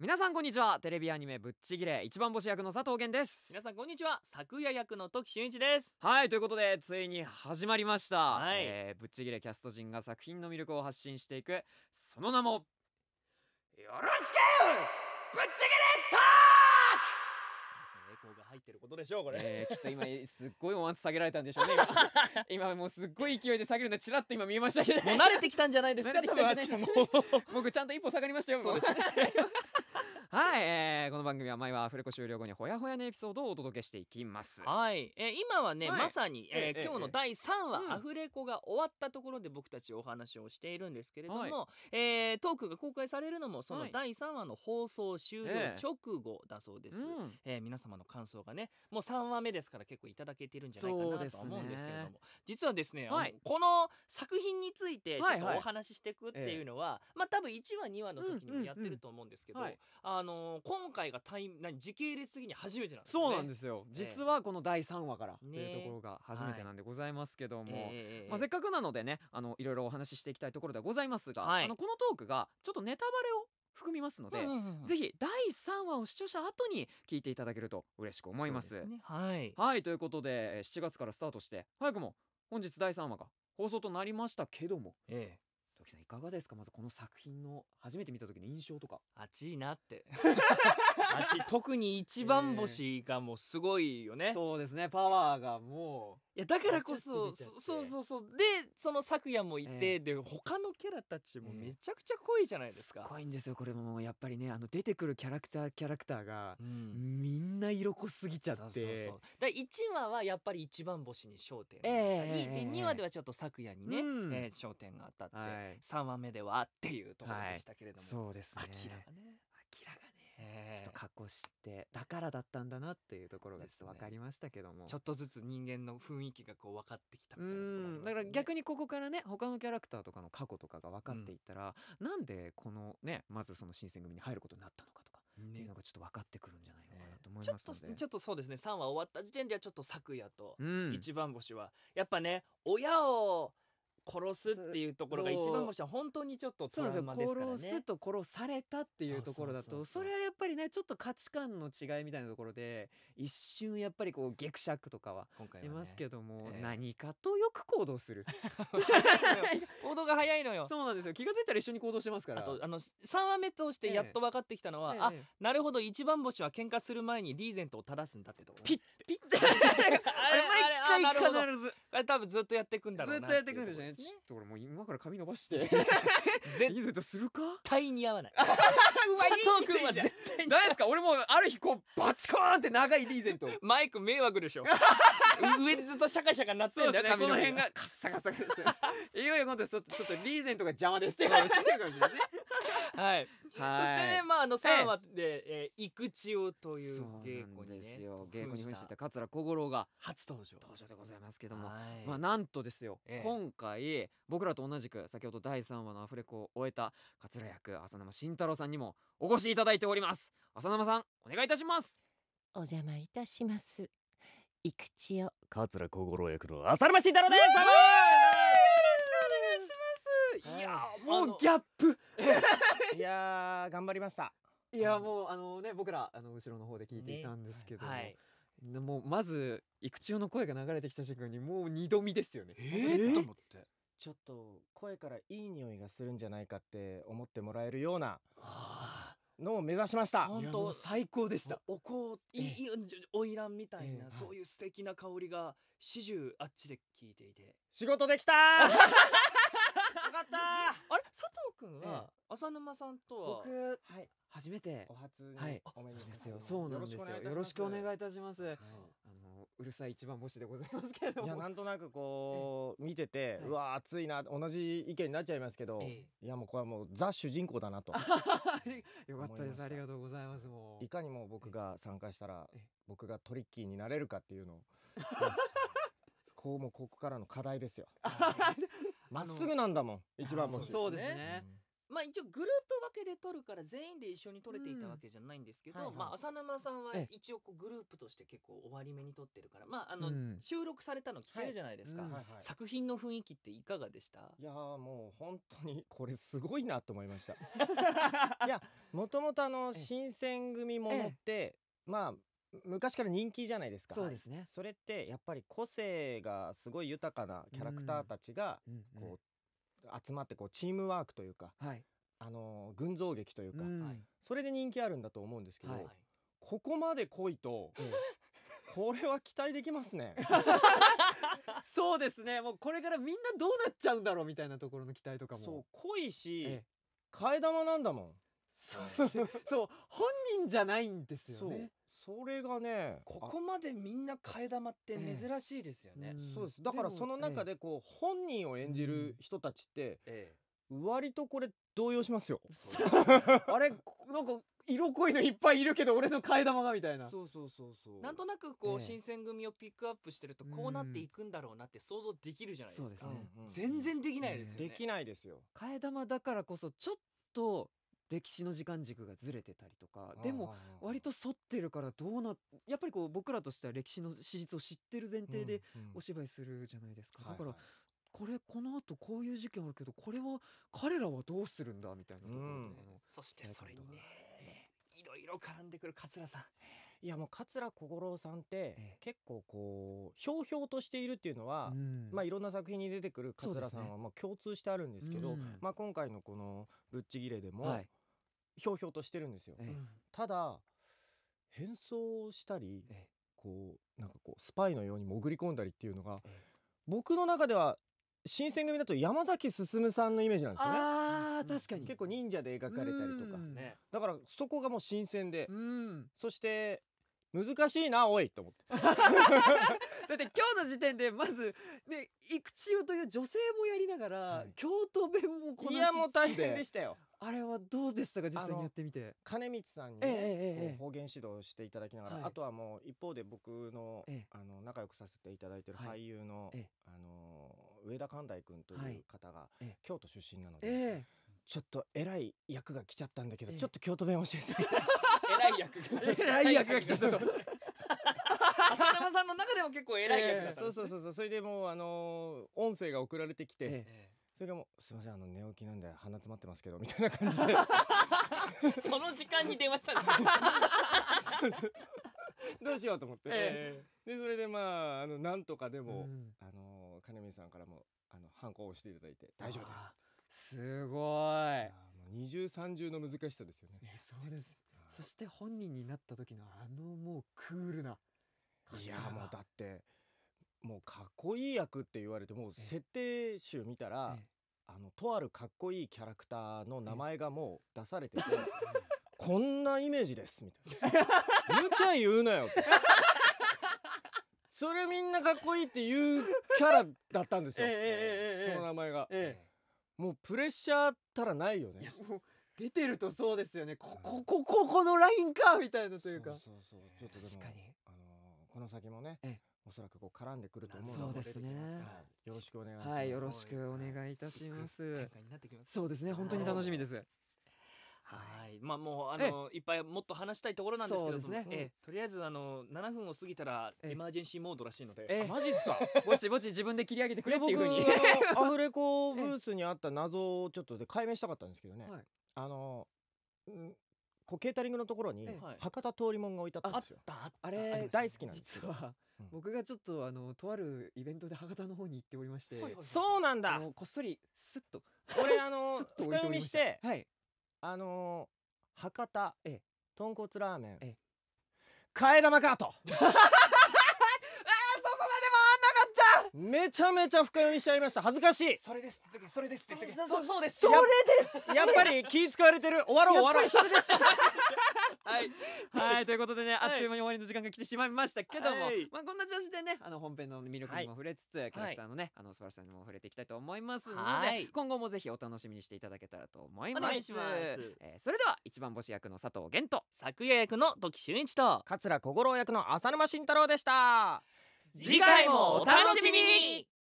皆さんこんにちはテレビアニメぶっちぎれ一番星役の佐藤源です皆さんこんにちは昨夜役の時俊一ですはいということでついに始まりました、はい、えー、ぶっちぎれキャスト陣が作品の魅力を発信していくその名もよろしくぶっちぎれトーク、エコーが入ってることでしょうこれ、えー、きっと今すっごい音圧下げられたんでしょうね今もうすっごい勢いで下げるのちらっと今見えましたけど、ね、もう慣れてきたんじゃないですか僕ちゃんと一歩下がりましたよそうですねはい、えー、この番組は前はアフレコ終了後にほやほやのエピソードをお届けしていきますはい、えー、今はね、はいまさに、ええー今日の第3話、うんアフレコが終わったところで僕たちお話をしているんですけれども、はいえートークが公開されるのもその第3話の放送終了直後だそうです、うんえー皆様の感想がねもう3話目ですから結構いただけてるんじゃないかなと思うんですけれども、実はですね、はいこの作品についてちょっとお話ししていくっていうのは、まあ多分1話2話の時にもやってると思うんですけど、うんはいああのー、今回がタイ何時系列的に初めてなんですねそうなんですよ、実はこの第3話からというところが初めてなんでございますけども、ね、まあ、せっかくなのでねあのいろいろお話ししていきたいところではございますが、はい、あのこのトークがちょっとネタバレを含みますので、ぜひ第3話を視聴者後に聞いていただけると嬉しく思います。すね、はい、はい、ということで7月からスタートして早くも本日第3話が放送となりましたけども、ええ、木さんいかがですかまずこの作品の初めて見た時の印象とかあっちいいなってあっち特に一番星がもうすごいよね、そうですねパワーがもうやだからこそそうそうそうでその昨夜もいて、えー、で他のキャラたちもめちゃくちゃ濃いじゃないですか、えー、すごいんですよこれもやっぱりねあの出てくるキャラクターキャラクターが、うん、みんな色濃すぎちゃってそううそだ1話はやっぱり一番星に焦点がえー、で2話ではちょっと昨夜にね、うん、えー、焦点が当たって、はい、3話目ではっていうところでしたけれども、はい、そうですね明らかね明らかちょっと加工してだからだったんだなっていうところがちょっと分かりましたけども、ね、ちょっとずつ人間の雰囲気がこう分かってきたみたいなね、だから逆にここからね他のキャラクターとかの過去とかが分かっていったら、うん、なんでこのねまずその新選組に入ることになったのかとかっていうのがちょっと分かってくるんじゃないのかなと思います、ね、ちょっとそうですね3話終わった時点ではちょっと昨夜と一番星は、やっぱね親を殺すっていうところが一番星は本当にちょっとトラウマですからね。殺すと殺されたっていうところだとそれはやっぱりねちょっと価値観の違いみたいなところで一瞬やっぱりこうゲクシャクとかは出ますけども、ねえー、何かとよく行動する 行動が早いのよそうなんですよ気が付いたら一緒に行動してますからあとあの3話目通してやっと分かってきたのは、えー、あ、えー、なるほど一番星は喧嘩する前にリーゼントを正すんだってとピッピッ あ 毎回必ずあれ多分ずっとやっていくんだろうなずっとやっていくんでしょうねちょっと俺もう今から髪伸ばしてリーゼントするか対に合わないうわ佐藤君は絶対に誰ですか俺もある日こうバチコーンって長いリーゼントマイク迷惑でしょ 上でずっとシャカシャカなってんだね、髪の辺がカッサカサですよ いよいよ今度ちょっとリーゼントが邪魔ですって感じですねはい。はい、そしてね、まあ、あの三話で、えー、育千代という芸妓に、ね、ですよ。稽古に扮してた桂小五郎が初登場。登場でございますけども、まあ、なんとですよ、ええ、今回、僕らと同じく、先ほど第三話のアフレコを終えた。桂役、浅沼慎太郎さんにも、お越しいただいております。浅沼さん、お願いいたします。お邪魔いたします。育千代。桂小五郎役の浅沼慎太郎です。いやもうギャップ いや頑張りましたいやもうあのね僕らあの後ろの方で聞いていたんですけど、ね、はい、もうまず育中の声が流れてきた瞬間にもう二度見ですよねえー、と思ってちょっと声からいい匂いがするんじゃないかって思ってもらえるようなのを目指しました本当最高でしたおこいいおいらんみたいな、えー、そういう素敵な香りが始終あっちで聞いていて仕事できた よかったあれ佐藤君は、浅沼さんとは僕、はい、初めてお初にお目にかすよそうなんですよよろしくお願いいたします、あのうるさい一番星でございますけどもいやなんとなくこう 見てて、うわ熱いな同じ意見になっちゃいますけど、いやもうこれはもうザ主人公だなと よかったですありがとうございますもういかにも僕が参加したら僕がトリッキーになれるかっていうのを こうもここからの課題ですよまっすぐなんだもん一番もそうですね、まあ一応グループ分けで撮るから全員で一緒に撮れていたわけじゃないんですけど、まあ浅沼さんは一応こうグループとして結構終わり目に撮ってるから、まああの収録されたの聞けるじゃないですか。作品の雰囲気っていかがでした？いやもう本当にこれすごいなと思いました。いやもともとあの新選組ものってまあ昔から人気じゃないですかそうですねそれってやっぱり個性がすごい豊かなキャラクターたちがこう集まってこうチームワークというか、はい、あの群像劇というか、はい、それで人気あるんだと思うんですけど、はい、ここまで濃いと、ええ、これは期待できますね そうですねもうこれからみんなどうなっちゃうんだろうみたいなところの期待とかもそう濃いし、替え玉なんだもんそうです、ね、そう本人じゃないんですよねそれがねここまでみんな替え玉って珍しいですよね、ええ、そうですだからその中でこう、え、本人を演じる人たちって、割とこれ動揺しますよあれなんか色濃いのいっぱいいるけど俺の替え玉がみたいなそうそうそうそうなんとなくこう、新選組をピックアップしてるとこうなっていくんだろうなって想像できるじゃないですか、ねうんうん、全然できないですよね、できないですよ替え玉だからこそちょっと歴史の時間軸がずれてたりとかでも割と反ってるからどうなやっぱりこう僕らとしては歴史の史実を知ってる前提でお芝居するじゃないですか、だからこれこのあとこういう事件あるけどこれは彼らはどうするんだみたいなそ、ねうん、そしてそれにねいろいろ絡んでくる桂さんいやもう桂小五郎さんって結構こうひょうひょうとしているっていうのは、うん、まあいろんな作品に出てくる桂さんはまあ共通してあるんですけど、ねうん、まあ今回のこの「ぶっちぎれ」でも、はいひょうひょうとしてるんですよ、ただ変装したり、こうなんかこうスパイのように潜り込んだりっていうのが、僕の中では新選組だと山崎進さんのイメージなんですよね。あ確かに結構忍者で描かれたりとか、ね、だからそこがもう新鮮で、そして難しいなおいと思って だって今日の時点でまずね育千代という女性もやりながら、はい、京都弁もこないやもう大変でしたよあれはどうでしたか実際にやってみて金光さんにね、ね、えええ、方言指導していただきながら、はい、あとはもう一方で僕の,、あの仲良くさせていただいてる俳優の,、あの上田寛大君という方が、京都出身なので、ちょっと偉い役が来ちゃったんだけど、ちょっと京都弁教えてくだ 偉い役が偉い役が来ちゃった 浅沼さんの中でも結構偉い役だった、そうそうそうそうそれでもうあのー、音声が送られてきて、それもすみませんあの寝起きなんで鼻詰まってますけどみたいな感じで その時間に電話したんですよ。どうしようと思って、えー、でそれでまああのなんとかでも、うん、あの金見さんからもあの反抗をしていただいて大丈夫ですすごい二重三重の難しさですよねそうですそして本人になった時のあのもうクールないやもうだってもうかっこいい役って言われてもう設定集見たら、あのとあるかっこいいキャラクターの名前がもう出されてて、こんなイメージですみたいな「ゃん言うなよ」って。それみんなかっこいいっていうキャラだったんですよ、ええ、その名前が、え、もうプレッシャーたらないよね出てるとそうですよねこここここのラインかみたいなというかそうそうちょっとあのこの先もねおそらくこう絡んでくると思うのでそうですねよろしくお願いしますはいよろしくお願いいたしますそうですね本当に楽しみです、はい、まあもうあのいっぱいもっと話したいところなんですけども、とりあえずあの7分を過ぎたらエマージェンシーモードらしいので、マジっすかぼちぼち自分で切り上げてくれっていうふうに アフレコブースにあった謎をちょっとで解明したかったんですけどね、あのこうケータリングのところに博多通りもんが置いてあったんですよ。ああれ大好きなんです実は、僕がちょっとあのとあるイベントで博多の方に行っておりまして、そうなんだこっそりスッと俺あの深読みして、はい、あの博多、ええ、豚骨ラーメン、え替え玉かと めちゃめちゃ深読みしちゃいました恥ずかしいそれですって時それですって時そそうですそれですやっぱり気使われてる終わろう終わろうそれですはい、はい、ということでね、あっという間に終わりの時間が来てしまいましたけども、はい、まあこんな調子でねあの本編の魅力にも触れつつ、はい、キャラクターのねあの素晴らしさにも触れていきたいと思いますので、はい、今後もぜひお楽しみにしていただけたらと思います。まえー、それでは一番星役の佐藤玄と作夜役の時俊一と桂小五郎役の浅沼慎太郎でした。次回もお楽しみに